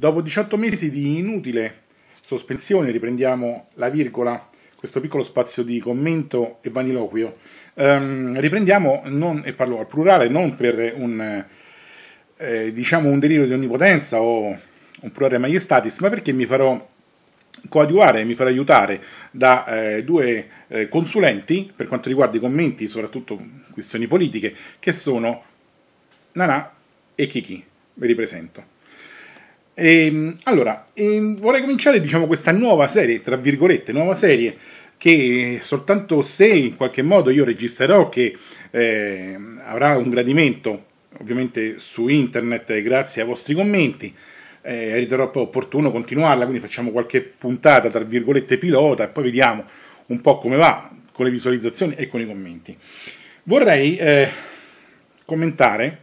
Dopo 18 mesi di inutile sospensione riprendiamo la virgola, questo piccolo spazio di commento e vaniloquio. Um, riprendiamo, non, e parlo al plurale, non per un, eh, diciamo un delirio di onnipotenza o un plurale maiestatis, ma perché mi farò coadiuvare, mi farò aiutare da eh, due eh, consulenti per quanto riguarda i commenti, soprattutto questioni politiche, che sono Nanà e Kiki. Vi ripresento. E, ehm, allora, e ehm, vorrei cominciare diciamo, questa nuova serie, tra virgolette, nuova serie che soltanto se in qualche modo io registrerò che eh, avrà un gradimento ovviamente su internet grazie ai vostri commenti eh, riterrò poi opportuno continuarla quindi facciamo qualche puntata tra virgolette pilota e poi vediamo un po' come va con le visualizzazioni e con i commenti vorrei eh, commentare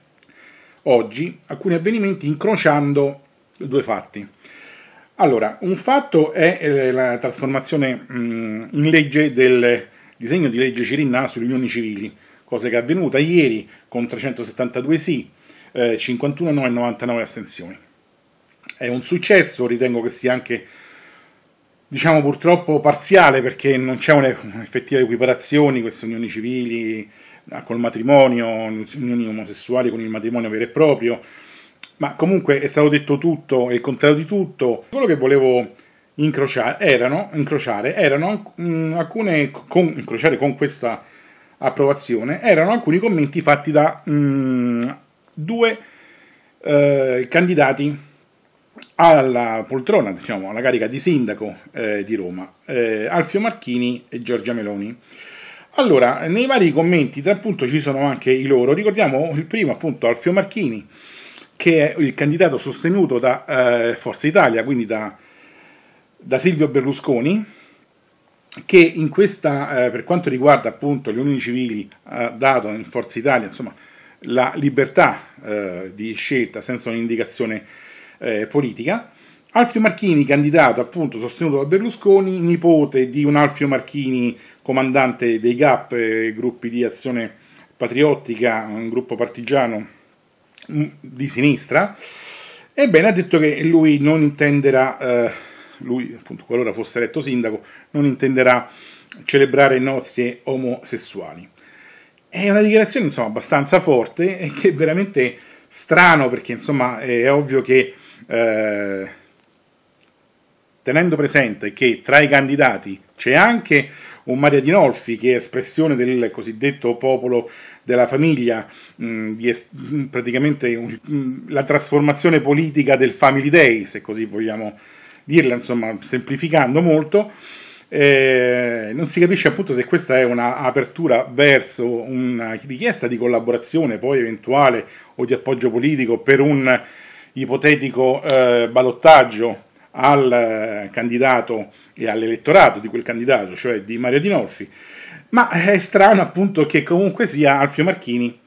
oggi alcuni avvenimenti incrociando due fatti. Allora, un fatto è eh, la trasformazione mm, in legge del disegno di legge Cirinna sulle unioni civili, cosa che è avvenuta ieri con 372 sì, 51 eh, no e 99 astensioni. È un successo, ritengo che sia anche diciamo purtroppo parziale perché non c'è un'effettiva equiparazione di queste unioni civili eh, col matrimonio, unioni omosessuali con il matrimonio vero e proprio, ma comunque è stato detto tutto e il contrario di tutto. Quello che volevo incrociare erano, incrociare, erano mh, mm, alcune, con, incrociare con questa approvazione, erano alcuni commenti fatti da mh, mm, due eh, candidati alla poltrona, diciamo, alla carica di sindaco eh, di Roma, eh, Alfio Marchini e Giorgia Meloni. Allora, nei vari commenti, tra appunto, ci sono anche i loro. Ricordiamo il primo, appunto, Alfio Marchini, che è il candidato sostenuto da eh, Forza Italia, quindi da, da, Silvio Berlusconi, che in questa, eh, per quanto riguarda appunto le unioni civili, ha dato in Forza Italia insomma, la libertà eh, di scelta senza un'indicazione eh, politica. Alfio Marchini, candidato appunto sostenuto da Berlusconi, nipote di un Alfio Marchini comandante dei GAP, eh, gruppi di azione patriottica, un gruppo partigiano di sinistra, ebbene ha detto che lui non intenderà, eh, lui appunto qualora fosse eletto sindaco, non intenderà celebrare nozze omosessuali. È una dichiarazione insomma abbastanza forte e che è veramente strano perché insomma è ovvio che eh, tenendo presente che tra i candidati c'è anche un Maria Dinolfi che è espressione del cosiddetto popolo della famiglia, mh, mm, est- mh, mm, praticamente un, mh, mm, la trasformazione politica del Family Day, se così vogliamo dirla, insomma, semplificando molto. Eh, non si capisce appunto se questa è un'apertura verso una richiesta di collaborazione poi eventuale o di appoggio politico per un ipotetico eh, ballottaggio al eh, candidato e all'elettorato di quel candidato, cioè di Mario Dinolfi, ma è strano appunto che comunque sia Alfio Marchini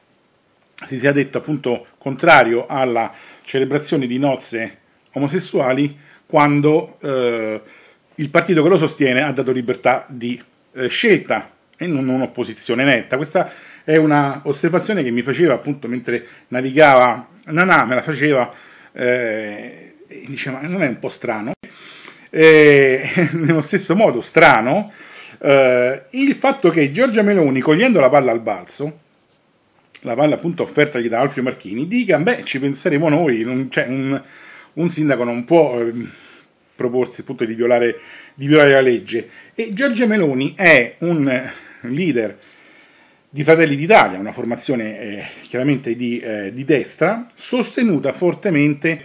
si sia detto appunto contrario alla celebrazione di nozze omosessuali quando eh, il partito che lo sostiene ha dato libertà di eh, scelta e non un'opposizione netta. Questa è una osservazione che mi faceva appunto mentre navigava Nanà, me la faceva eh, e dice, ma non è un po' strano? E, nello stesso modo, strano eh, il fatto che Giorgia Meloni, cogliendo la palla al balzo, la palla appunto offertagli da Alfio Marchini, dica, beh, ci penseremo noi, non, cioè, un, un, sindaco non può... Eh, proporsi appunto di violare, di violare, la legge. E Giorgia Meloni è un leader di Fratelli d'Italia, una formazione eh, chiaramente di, eh, di, destra, sostenuta fortemente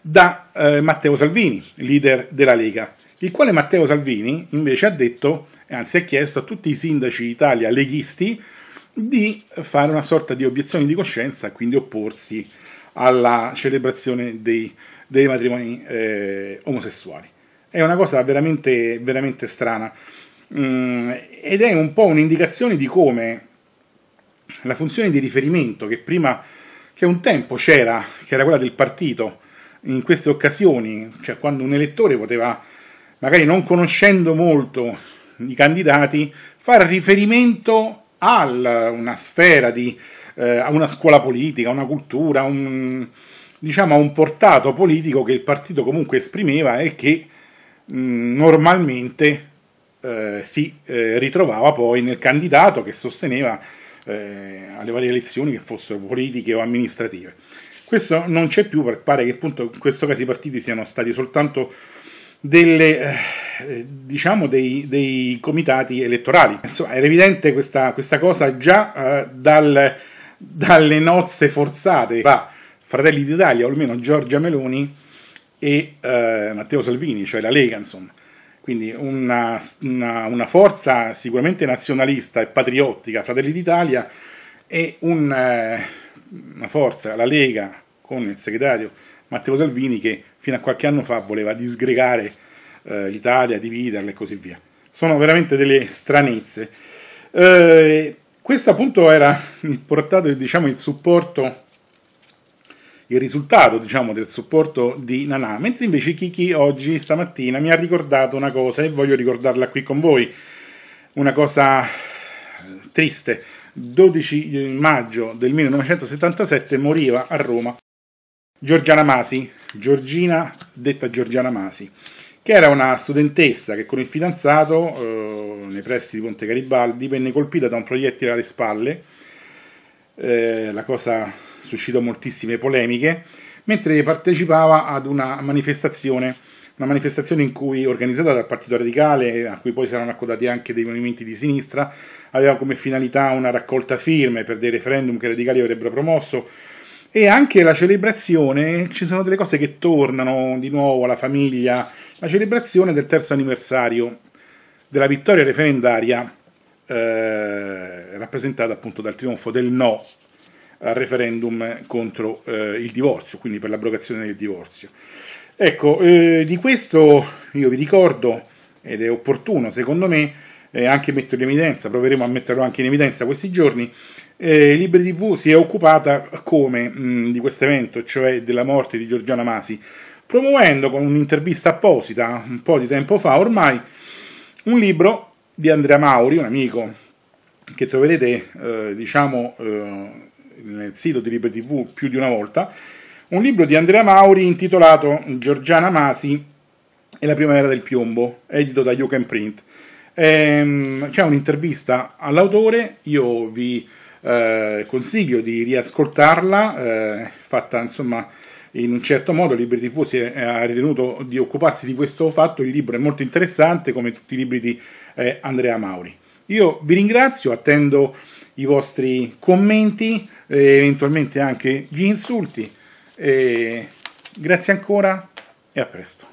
da eh, Matteo Salvini, leader della Lega, il quale Matteo Salvini invece ha detto, anzi ha chiesto a tutti i sindaci d'Italia leghisti di fare una sorta di obiezione di coscienza, quindi opporsi alla celebrazione dei, dei matrimoni eh, omosessuali. È una cosa veramente, veramente strana mm, ed è un po' un'indicazione di come la funzione di riferimento che prima, che un tempo c'era, che era quella del partito, in queste occasioni, cioè quando un elettore poteva, magari non conoscendo molto i candidati, fare riferimento a una sfera di, eh, a una scuola politica, a una cultura, un, diciamo a un portato politico che il partito comunque esprimeva e che mh, mm, normalmente eh, si eh, ritrovava poi nel candidato che sosteneva eh, alle varie elezioni che fossero politiche o amministrative. Questo non c'è più pare che appunto in questo caso i partiti siano stati soltanto delle, eh, diciamo dei, dei, comitati elettorali. Insomma, era evidente questa, questa cosa già eh, dal, dalle nozze forzate tra Fratelli d'Italia, o almeno Giorgia Meloni, e eh, Matteo Salvini, cioè la Lega, insomma. Quindi una, una, una forza sicuramente nazionalista e patriottica, Fratelli d'Italia, e un eh, una forza, la Lega, con il segretario Matteo Salvini che fino a qualche anno fa voleva disgregare eh, l'Italia, dividerla e così via. Sono veramente delle stranezze. Eh, questo appunto era il portato, diciamo, il supporto, il risultato, diciamo, del supporto di Nanà, mentre invece Kiki oggi, stamattina, mi ha ricordato una cosa e voglio ricordarla qui con voi, una cosa triste. 12 eh, maggio del 1977 moriva a Roma Giorgiana Masi, Giorgina detta Giorgiana Masi, che era una studentessa che con il fidanzato eh, nei pressi di Ponte Garibaldi venne colpita da un proiettile alle spalle. Eh, la cosa suscitò moltissime polemiche mentre partecipava ad una manifestazione una manifestazione in cui, organizzata dal Partito Radicale, a cui poi saranno accodati anche dei movimenti di sinistra, aveva come finalità una raccolta firme per dei referendum che i radicali avrebbero promosso e anche la celebrazione, ci sono delle cose che tornano di nuovo alla famiglia, la celebrazione del terzo anniversario della vittoria referendaria eh, rappresentata appunto dal trionfo del no al referendum contro eh, il divorzio, quindi per l'abrogazione del divorzio. Ecco, eh, di questo io vi ricordo, ed è opportuno secondo me, eh, anche metterlo in evidenza, proveremo a metterlo anche in evidenza questi giorni, eh, Libre TV si è occupata come mh, di questo evento, cioè della morte di Giorgiana Masi, promuovendo con un'intervista apposita un po' di tempo fa ormai un libro di Andrea Mauri, un amico che troverete eh, diciamo, eh, nel sito di Libre TV più di una volta, un libro di Andrea Mauri intitolato Giorgiana Masi e la primavera del piombo, edito da Yoken Print. Ehm, c'è un'intervista all'autore, io vi eh, consiglio di riascoltarla, eh, fatta insomma in un certo modo Libri Tifosi eh, ha ritenuto di occuparsi di questo fatto, il libro è molto interessante come tutti i libri di eh, Andrea Mauri. Io vi ringrazio, attendo i vostri commenti, eh, eventualmente anche gli insulti e grazie ancora e a presto.